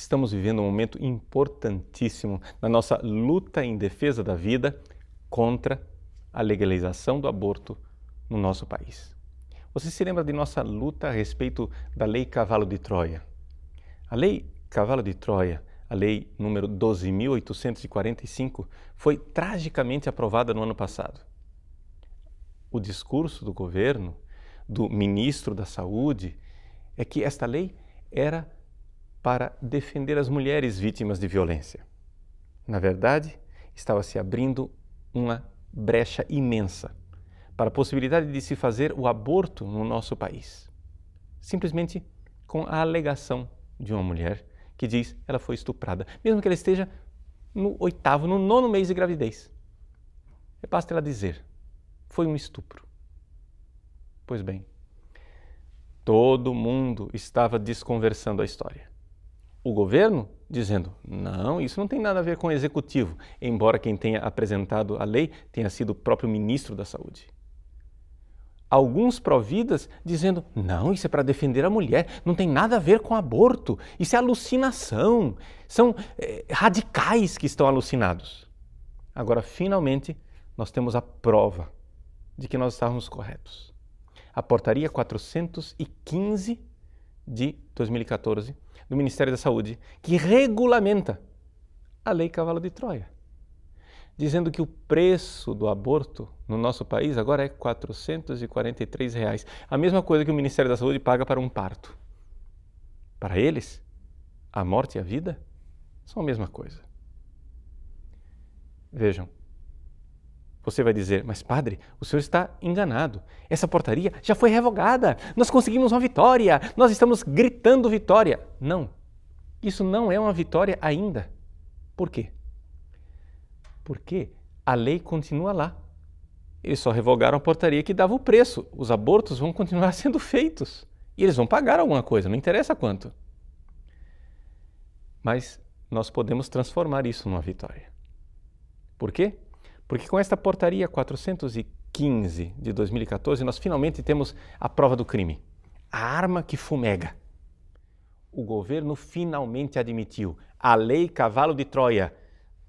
estamos vivendo um momento importantíssimo na nossa luta em defesa da vida contra a legalização do aborto no nosso país. Você se lembra de nossa luta a respeito da Lei Cavalo de Troia? A Lei Cavalo de Troia, a Lei número 12.845, foi tragicamente aprovada no ano passado. O discurso do governo, do ministro da Saúde, é que esta lei era para defender as mulheres vítimas de violência. Na verdade, estava se abrindo uma brecha imensa para a possibilidade de se fazer o aborto no nosso país. Simplesmente com a alegação de uma mulher que diz ela foi estuprada, mesmo que ela esteja no oitavo, no nono mês de gravidez. É basta ela dizer: foi um estupro. Pois bem, todo mundo estava desconversando a história o governo dizendo: não, isso não tem nada a ver com o executivo, embora quem tenha apresentado a lei tenha sido o próprio ministro da Saúde. Alguns providas dizendo: não, isso é para defender a mulher, não tem nada a ver com aborto, isso é alucinação, são eh, radicais que estão alucinados. Agora, finalmente, nós temos a prova de que nós estávamos corretos. A portaria 415 de 2014 do Ministério da Saúde, que regulamenta a Lei Cavalo de Troia, dizendo que o preço do aborto no nosso país agora é R$ 443, reais, a mesma coisa que o Ministério da Saúde paga para um parto. Para eles, a morte e a vida são a mesma coisa. Vejam, você vai dizer, mas padre, o senhor está enganado. Essa portaria já foi revogada. Nós conseguimos uma vitória. Nós estamos gritando vitória. Não, isso não é uma vitória ainda. Por quê? Porque a lei continua lá. Eles só revogaram a portaria que dava o preço. Os abortos vão continuar sendo feitos. E eles vão pagar alguma coisa, não interessa quanto. Mas nós podemos transformar isso numa vitória. Por quê? Porque com esta portaria 415 de 2014, nós finalmente temos a prova do crime. A arma que fumega. O governo finalmente admitiu a Lei Cavalo de Troia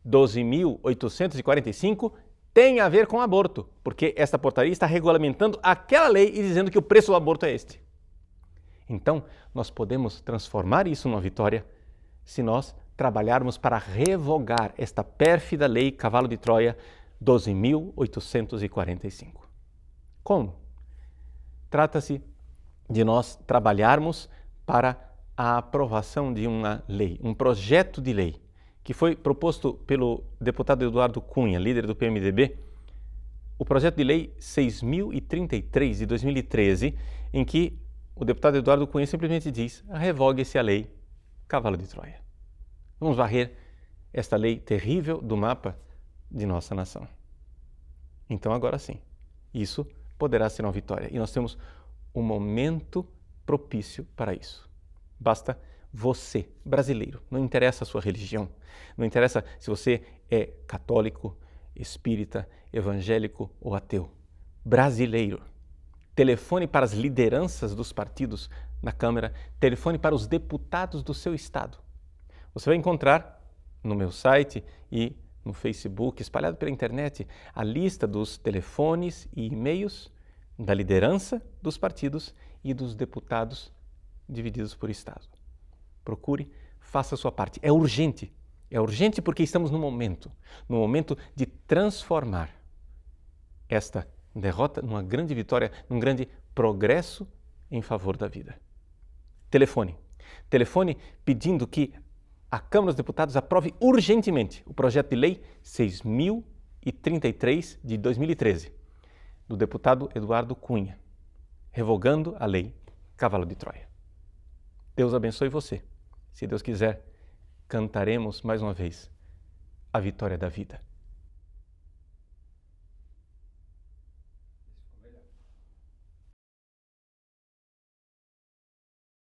12.845 tem a ver com aborto, porque esta portaria está regulamentando aquela lei e dizendo que o preço do aborto é este. Então, nós podemos transformar isso numa vitória se nós trabalharmos para revogar esta pérfida lei Cavalo de Troia 12.845. Como? Trata-se de nós trabalharmos para a aprovação de uma lei, um projeto de lei, que foi proposto pelo deputado Eduardo Cunha, líder do PMDB, o projeto de lei 6033 de 2013, em que o deputado Eduardo Cunha simplesmente diz: revogue-se a lei Cavalo de Troia. Vamos varrer esta lei terrível do mapa de nossa nação. Então, agora sim, isso poderá ser uma vitória. E nós temos um momento propício para isso. Basta você, brasileiro, não interessa a sua religião, não interessa se você é católico, espírita, evangélico ou ateu. Brasileiro. Telefone para as lideranças dos partidos na Câmara, telefone para os deputados do seu estado. Você vai encontrar no meu site e no Facebook, espalhado pela internet, a lista dos telefones e e-mails da liderança dos partidos e dos deputados divididos por Estado. Procure, faça a sua parte. É urgente. É urgente porque estamos no momento no momento de transformar esta derrota numa grande vitória, num grande progresso em favor da vida. Telefone. Telefone pedindo que a Câmara dos Deputados aprove urgentemente o projeto de lei 6033 de 2013, do deputado Eduardo Cunha, revogando a lei Cavalo de Troia. Deus abençoe você. Se Deus quiser, cantaremos mais uma vez a vitória da vida.